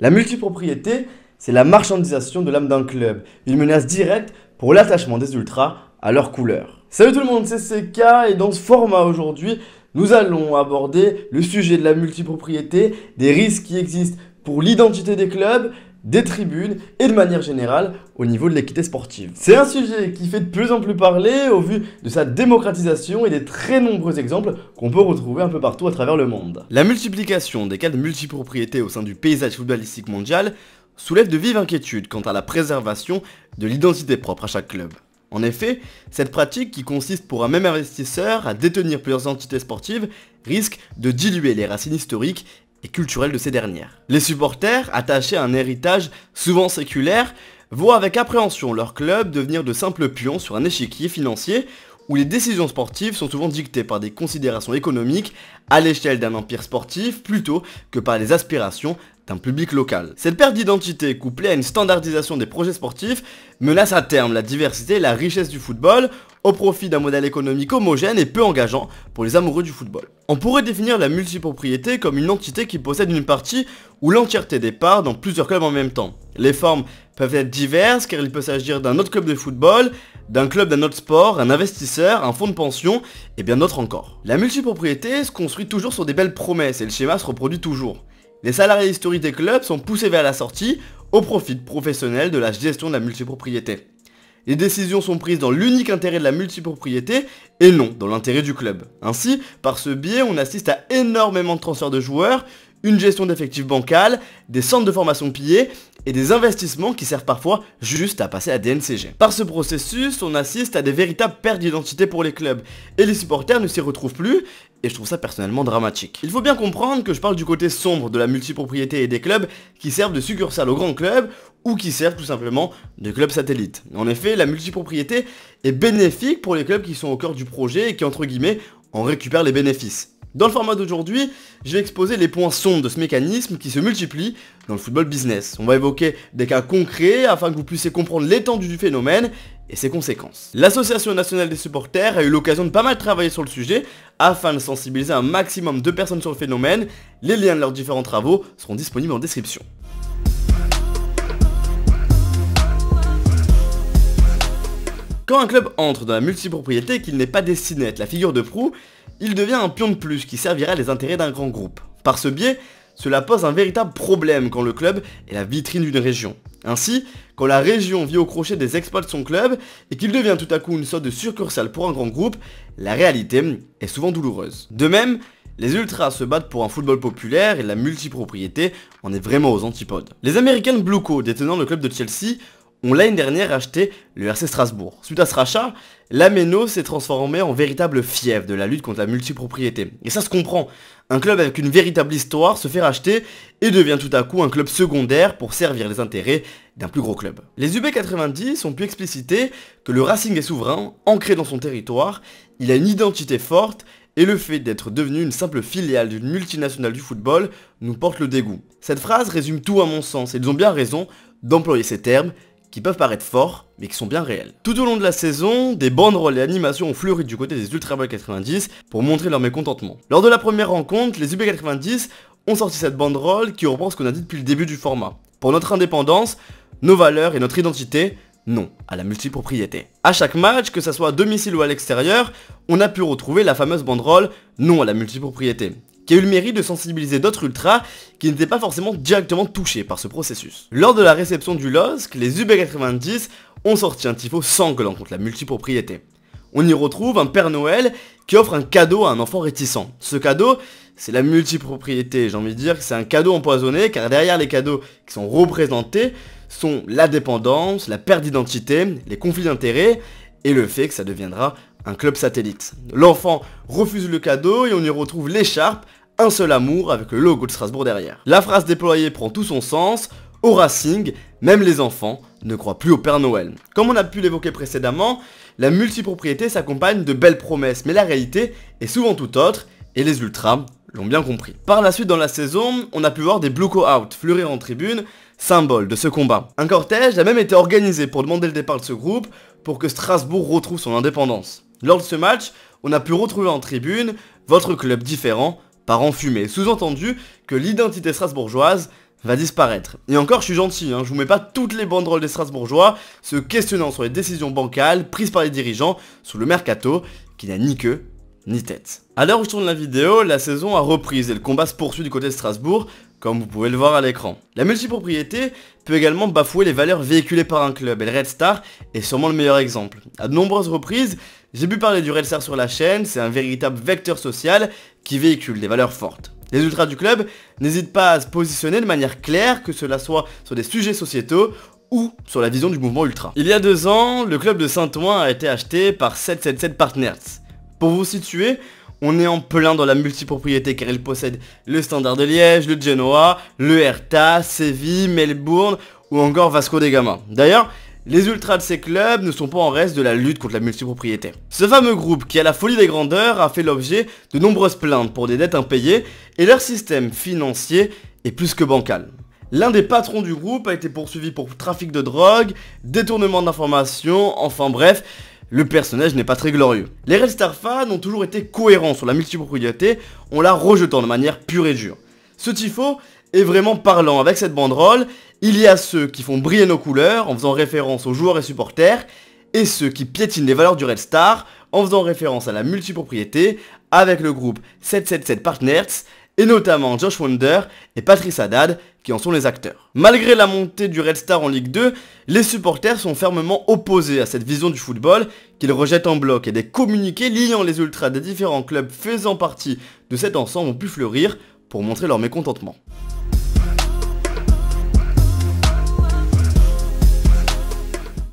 La multipropriété, c'est la marchandisation de l'âme d'un club, une menace directe pour l'attachement des ultras à leur couleur. Salut tout le monde, c'est CK et dans ce format aujourd'hui, nous allons aborder le sujet de la multipropriété, des risques qui existent pour l'identité des clubs, des tribunes et de manière générale au niveau de l'équité sportive. C'est un sujet qui fait de plus en plus parler au vu de sa démocratisation et des très nombreux exemples qu'on peut retrouver un peu partout à travers le monde. La multiplication des cas de multipropriété au sein du paysage footballistique mondial soulève de vives inquiétudes quant à la préservation de l'identité propre à chaque club. En effet, cette pratique qui consiste pour un même investisseur à détenir plusieurs entités sportives risque de diluer les racines historiques et culturelle de ces dernières. Les supporters, attachés à un héritage souvent séculaire, voient avec appréhension leur club devenir de simples pions sur un échiquier financier où les décisions sportives sont souvent dictées par des considérations économiques à l'échelle d'un empire sportif plutôt que par les aspirations d'un public local. Cette perte d'identité couplée à une standardisation des projets sportifs menace à terme la diversité et la richesse du football au profit d'un modèle économique homogène et peu engageant pour les amoureux du football. On pourrait définir la multipropriété comme une entité qui possède une partie ou l'entièreté des parts dans plusieurs clubs en même temps. Les formes peuvent être diverses car il peut s'agir d'un autre club de football, d'un club d'un autre sport, un investisseur, un fonds de pension et bien d'autres encore. La multipropriété se construit toujours sur des belles promesses et le schéma se reproduit toujours. Les salariés historiques des clubs sont poussés vers la sortie au profit professionnel de la gestion de la multipropriété. Les décisions sont prises dans l'unique intérêt de la multipropriété et non dans l'intérêt du club. Ainsi, par ce biais, on assiste à énormément de transferts de joueurs, une gestion d'effectifs bancale, des centres de formation pillés et des investissements qui servent parfois juste à passer à DNCG. Par ce processus, on assiste à des véritables pertes d'identité pour les clubs et les supporters ne s'y retrouvent plus et je trouve ça personnellement dramatique. Il faut bien comprendre que je parle du côté sombre de la multipropriété et des clubs qui servent de succursales aux grands clubs ou qui servent tout simplement de clubs satellites. En effet, la multipropriété est bénéfique pour les clubs qui sont au cœur du projet et qui, entre guillemets, en récupèrent les bénéfices. Dans le format d'aujourd'hui, je vais exposer les points sombres de ce mécanisme qui se multiplie dans le football business. On va évoquer des cas concrets afin que vous puissiez comprendre l'étendue du phénomène et ses conséquences. L'association nationale des supporters a eu l'occasion de pas mal travailler sur le sujet afin de sensibiliser un maximum de personnes sur le phénomène. Les liens de leurs différents travaux seront disponibles en description. Quand un club entre dans la multipropriété qu'il n'est pas destiné à être la figure de proue, il devient un pion de plus qui servira les intérêts d'un grand groupe. Par ce biais, cela pose un véritable problème quand le club est la vitrine d'une région. Ainsi, quand la région vit au crochet des exploits de son club et qu'il devient tout à coup une sorte de succursale pour un grand groupe, la réalité est souvent douloureuse. De même, les ultras se battent pour un football populaire et la multipropriété en est vraiment aux antipodes. Les américains Blueco, détenant le club de Chelsea, ont l'année dernière acheté le RC Strasbourg. Suite à ce rachat, l'Ameno s'est transformé en véritable fièvre de la lutte contre la multipropriété. Et ça se comprend. Un club avec une véritable histoire se fait racheter et devient tout à coup un club secondaire pour servir les intérêts d'un plus gros club. Les UB90 ont pu expliciter que le Racing est souverain, ancré dans son territoire, il a une identité forte et le fait d'être devenu une simple filiale d'une multinationale du football nous porte le dégoût. Cette phrase résume tout à mon sens et ils ont bien raison d'employer ces termes qui peuvent paraître forts, mais qui sont bien réels. Tout au long de la saison, des banderoles et animations ont fleuri du côté des Ultra 90 pour montrer leur mécontentement. Lors de la première rencontre, les UB90 ont sorti cette banderole qui reprend ce qu'on a dit depuis le début du format. Pour notre indépendance, nos valeurs et notre identité, non, à la multipropriété. À chaque match, que ce soit à domicile ou à l'extérieur, on a pu retrouver la fameuse banderole non à la multipropriété, qui a eu le mérite de sensibiliser d'autres ultras qui n'étaient pas forcément directement touchés par ce processus. Lors de la réception du LOSC, les UB90 ont sorti un tifo sanglant contre la multipropriété. On y retrouve un Père Noël qui offre un cadeau à un enfant réticent. Ce cadeau, c'est la multipropriété, j'ai envie de dire que c'est un cadeau empoisonné, car derrière les cadeaux qui sont représentés sont la dépendance, la perte d'identité, les conflits d'intérêts, et le fait que ça deviendra un club satellite. L'enfant refuse le cadeau et on y retrouve l'écharpe un seul amour avec le logo de Strasbourg derrière. La phrase déployée prend tout son sens, au Racing, même les enfants ne croient plus au Père Noël. Comme on a pu l'évoquer précédemment, la multipropriété s'accompagne de belles promesses, mais la réalité est souvent tout autre, et les ultras l'ont bien compris. Par la suite dans la saison, on a pu voir des blue out fleurir en tribune, symbole de ce combat. Un cortège a même été organisé pour demander le départ de ce groupe, pour que Strasbourg retrouve son indépendance. Lors de ce match, on a pu retrouver en tribune votre club différent va en Sous-entendu que l'identité strasbourgeoise va disparaître. Et encore, je suis gentil, hein, je vous mets pas toutes les banderoles des Strasbourgeois se questionnant sur les décisions bancales prises par les dirigeants sous le mercato qui n'a ni queue ni tête. À l'heure où je tourne la vidéo, la saison a reprise et le combat se poursuit du côté de Strasbourg, comme vous pouvez le voir à l'écran. La multipropriété peut également bafouer les valeurs véhiculées par un club, et le Red Star est sûrement le meilleur exemple. À de nombreuses reprises, j'ai pu parler du Red Star sur la chaîne, c'est un véritable vecteur social qui véhiculent des valeurs fortes. Les ultras du club n'hésitent pas à se positionner de manière claire, que cela soit sur des sujets sociétaux ou sur la vision du mouvement ultra. Il y a deux ans, le club de Saint-Ouen a été acheté par 777 Partners. Pour vous situer, on est en plein dans la multipropriété car il possède le Standard de Liège, le Genoa, le Hertha, Séville, Melbourne ou encore Vasco des Gama. D'ailleurs, les ultras de ces clubs ne sont pas en reste de la lutte contre la multipropriété. Ce fameux groupe qui a la folie des grandeurs a fait l'objet de nombreuses plaintes pour des dettes impayées et leur système financier est plus que bancal. L'un des patrons du groupe a été poursuivi pour trafic de drogue, détournement d'informations, enfin bref, le personnage n'est pas très glorieux. Les Red Star fans ont toujours été cohérents sur la multipropriété en la rejetant de manière pure et dure. Ce tifo est vraiment parlant avec cette banderole il y a ceux qui font briller nos couleurs en faisant référence aux joueurs et supporters, et ceux qui piétinent les valeurs du Red Star en faisant référence à la multipropriété avec le groupe 777 Partners et notamment Josh Wonder et Patrice Haddad qui en sont les acteurs. Malgré la montée du Red Star en Ligue 2, les supporters sont fermement opposés à cette vision du football qu'ils rejettent en bloc et des communiqués liant les ultras des différents clubs faisant partie de cet ensemble ont pu fleurir pour montrer leur mécontentement.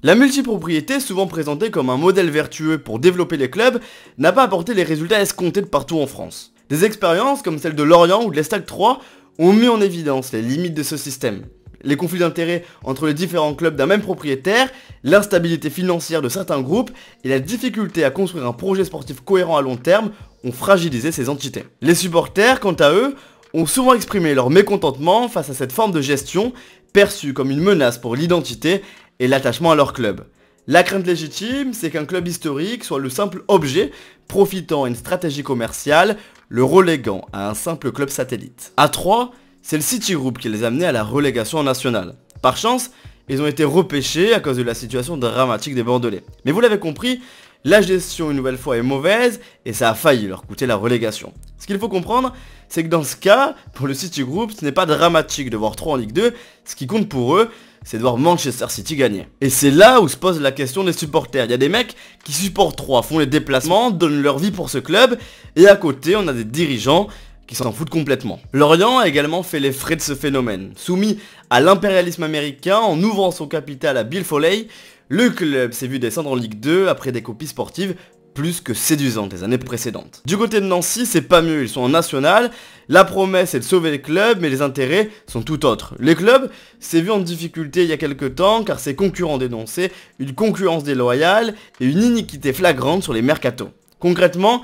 La multipropriété, souvent présentée comme un modèle vertueux pour développer les clubs, n'a pas apporté les résultats escomptés de partout en France. Des expériences comme celle de Lorient ou de l'Estac 3 ont mis en évidence les limites de ce système. Les conflits d'intérêts entre les différents clubs d'un même propriétaire, l'instabilité financière de certains groupes et la difficulté à construire un projet sportif cohérent à long terme ont fragilisé ces entités. Les supporters, quant à eux, ont souvent exprimé leur mécontentement face à cette forme de gestion perçue comme une menace pour l'identité et l'attachement à leur club. La crainte légitime, c'est qu'un club historique soit le simple objet profitant une stratégie commerciale, le reléguant à un simple club satellite. a 3, c'est le City Group qui les a amenés à la relégation nationale. Par chance, ils ont été repêchés à cause de la situation dramatique des Bordelais. Mais vous l'avez compris, la gestion une nouvelle fois est mauvaise et ça a failli leur coûter la relégation. Ce qu'il faut comprendre, c'est que dans ce cas, pour le City Group, ce n'est pas dramatique de voir 3 en Ligue 2, ce qui compte pour eux, c'est de voir Manchester City gagner. Et c'est là où se pose la question des supporters. Il y a des mecs qui supportent 3, font les déplacements, donnent leur vie pour ce club, et à côté on a des dirigeants qui s'en foutent complètement. L'Orient a également fait les frais de ce phénomène. Soumis à l'impérialisme américain en ouvrant son capital à Bill Foley, le club s'est vu descendre en Ligue 2 après des copies sportives plus que séduisante les années précédentes. Du côté de Nancy, c'est pas mieux, ils sont en national, la promesse est de sauver les clubs, mais les intérêts sont tout autres. Les clubs s'est vu en difficulté il y a quelques temps, car ses concurrents dénonçaient une concurrence déloyale et une iniquité flagrante sur les mercatos. Concrètement,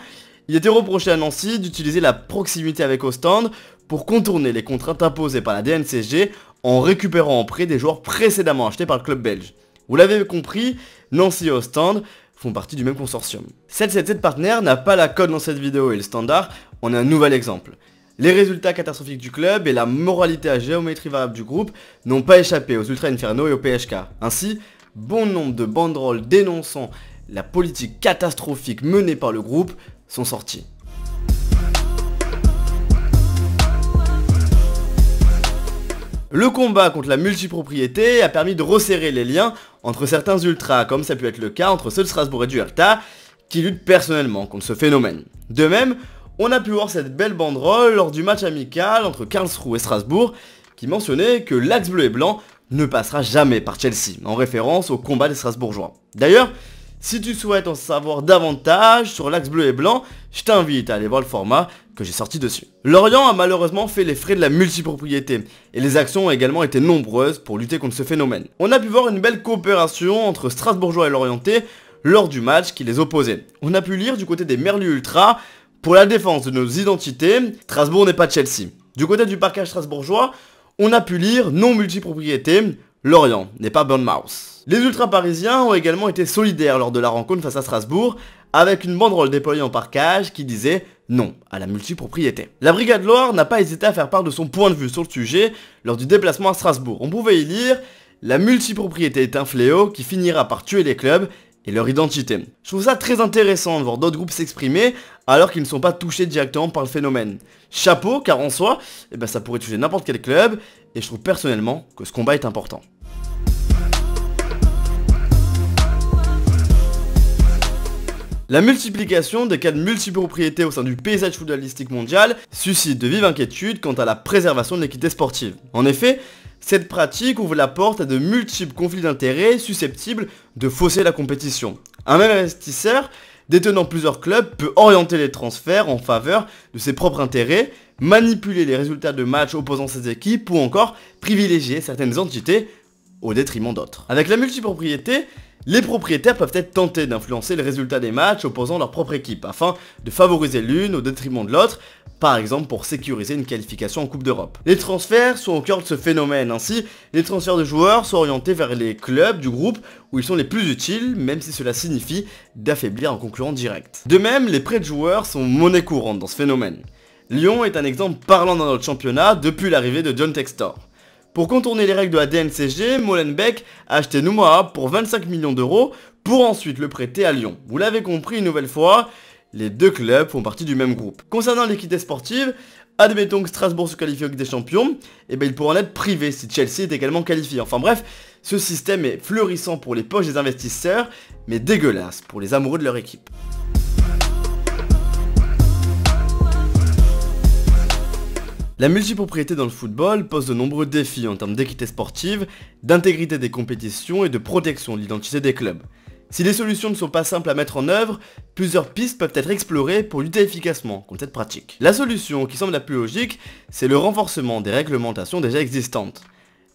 il était reproché à Nancy d'utiliser la proximité avec Ostende pour contourner les contraintes imposées par la DNCG en récupérant en prêt des joueurs précédemment achetés par le club belge. Vous l'avez compris, Nancy et Ostende partie du même consortium. Celle de partenaire n'a pas la code dans cette vidéo et le standard on a un nouvel exemple. Les résultats catastrophiques du club et la moralité à géométrie variable du groupe n'ont pas échappé aux Ultra Inferno et au PHK. Ainsi, bon nombre de banderoles dénonçant la politique catastrophique menée par le groupe sont sorties. Le combat contre la multipropriété a permis de resserrer les liens entre certains ultras, comme ça a pu être le cas entre ceux de Strasbourg et du Hertha, qui luttent personnellement contre ce phénomène. De même, on a pu voir cette belle banderole lors du match amical entre Karlsruhe et Strasbourg, qui mentionnait que l'axe bleu et blanc ne passera jamais par Chelsea, en référence au combat des Strasbourgeois. D'ailleurs, si tu souhaites en savoir davantage sur l'axe bleu et blanc, je t'invite à aller voir le format que j'ai sorti dessus. Lorient a malheureusement fait les frais de la multipropriété, et les actions ont également été nombreuses pour lutter contre ce phénomène. On a pu voir une belle coopération entre Strasbourgeois et Lorienté lors du match qui les opposait. On a pu lire du côté des Merlu Ultra, pour la défense de nos identités, Strasbourg n'est pas Chelsea. Du côté du parquage strasbourgeois, on a pu lire non multipropriété, Lorient n'est pas Burnmouth. Les ultra-parisiens ont également été solidaires lors de la rencontre face à Strasbourg, avec une banderole déployée en parquage qui disait non, à la multipropriété. La Brigade Loire n'a pas hésité à faire part de son point de vue sur le sujet lors du déplacement à Strasbourg. On pouvait y lire La multipropriété est un fléau qui finira par tuer les clubs et leur identité. Je trouve ça très intéressant de voir d'autres groupes s'exprimer alors qu'ils ne sont pas touchés directement par le phénomène. Chapeau, car en soi, eh ben, ça pourrait tuer n'importe quel club, et je trouve personnellement que ce combat est important. La multiplication des cas de multipropriété au sein du paysage footballistique mondial suscite de vives inquiétudes quant à la préservation de l'équité sportive. En effet, cette pratique ouvre la porte à de multiples conflits d'intérêts susceptibles de fausser la compétition. Un même investisseur détenant plusieurs clubs peut orienter les transferts en faveur de ses propres intérêts, manipuler les résultats de matchs opposant ses équipes ou encore privilégier certaines entités au détriment d'autres. Avec la multipropriété, les propriétaires peuvent être tentés d'influencer le résultat des matchs opposant leur propre équipe, afin de favoriser l'une au détriment de l'autre, par exemple pour sécuriser une qualification en Coupe d'Europe. Les transferts sont au cœur de ce phénomène, ainsi les transferts de joueurs sont orientés vers les clubs du groupe où ils sont les plus utiles, même si cela signifie d'affaiblir un concurrent direct. De même, les prêts de joueurs sont monnaie courante dans ce phénomène. Lyon est un exemple parlant dans notre championnat depuis l'arrivée de John Textor. Pour contourner les règles de la DNCG, Molenbeek a acheté Noumoa pour 25 millions d'euros pour ensuite le prêter à Lyon. Vous l'avez compris une nouvelle fois, les deux clubs font partie du même groupe. Concernant l'équité sportive, admettons que Strasbourg se qualifie avec des champions, et eh bien il pourra en être privé si Chelsea est également qualifié. Enfin bref, ce système est fleurissant pour les poches des investisseurs, mais dégueulasse pour les amoureux de leur équipe. La multipropriété dans le football pose de nombreux défis en termes d'équité sportive, d'intégrité des compétitions et de protection de l'identité des clubs. Si les solutions ne sont pas simples à mettre en œuvre, plusieurs pistes peuvent être explorées pour lutter efficacement contre cette pratique. La solution qui semble la plus logique, c'est le renforcement des réglementations déjà existantes.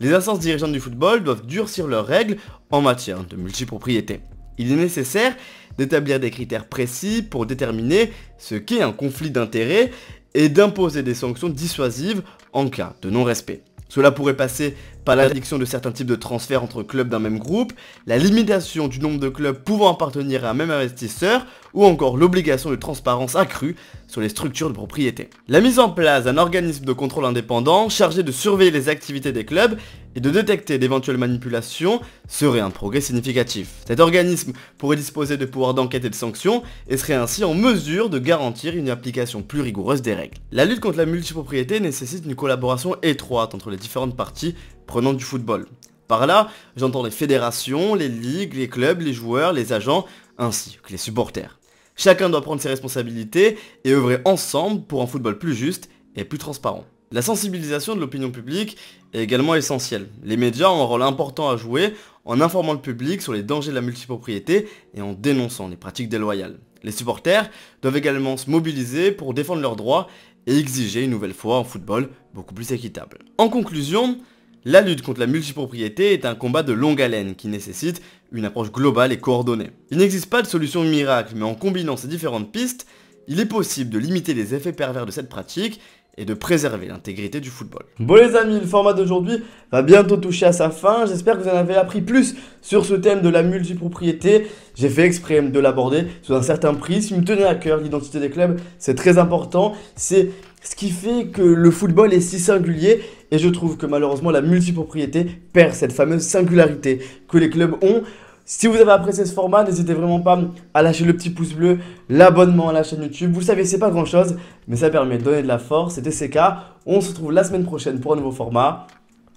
Les instances dirigeantes du football doivent durcir leurs règles en matière de multipropriété. Il est nécessaire d'établir des critères précis pour déterminer ce qu'est un conflit d'intérêts et d'imposer des sanctions dissuasives en cas de non-respect. Cela pourrait passer par l'interdiction de certains types de transferts entre clubs d'un même groupe, la limitation du nombre de clubs pouvant appartenir à un même investisseur, ou encore l'obligation de transparence accrue sur les structures de propriété. La mise en place d'un organisme de contrôle indépendant chargé de surveiller les activités des clubs et de détecter d'éventuelles manipulations serait un progrès significatif. Cet organisme pourrait disposer de pouvoirs d'enquête et de sanctions et serait ainsi en mesure de garantir une application plus rigoureuse des règles. La lutte contre la multipropriété nécessite une collaboration étroite entre les différentes parties prenant du football. Par là, j'entends les fédérations, les ligues, les clubs, les joueurs, les agents, ainsi que les supporters. Chacun doit prendre ses responsabilités et œuvrer ensemble pour un football plus juste et plus transparent. La sensibilisation de l'opinion publique est également essentielle. Les médias ont un rôle important à jouer en informant le public sur les dangers de la multipropriété et en dénonçant les pratiques déloyales. Les supporters doivent également se mobiliser pour défendre leurs droits et exiger une nouvelle fois un football beaucoup plus équitable. En conclusion, la lutte contre la multipropriété est un combat de longue haleine qui nécessite une approche globale et coordonnée. Il n'existe pas de solution miracle, mais en combinant ces différentes pistes, il est possible de limiter les effets pervers de cette pratique et de préserver l'intégrité du football. Bon les amis, le format d'aujourd'hui va bientôt toucher à sa fin. J'espère que vous en avez appris plus sur ce thème de la multipropriété. J'ai fait exprès de l'aborder sous un certain prisme. Il me tenait à cœur l'identité des clubs, c'est très important. C'est ce qui fait que le football est si singulier et je trouve que malheureusement la multipropriété perd cette fameuse singularité que les clubs ont. Si vous avez apprécié ce format, n'hésitez vraiment pas à lâcher le petit pouce bleu, l'abonnement à la chaîne YouTube. Vous savez, c'est pas grand chose, mais ça permet de donner de la force. C'était CK. On se retrouve la semaine prochaine pour un nouveau format.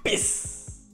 Peace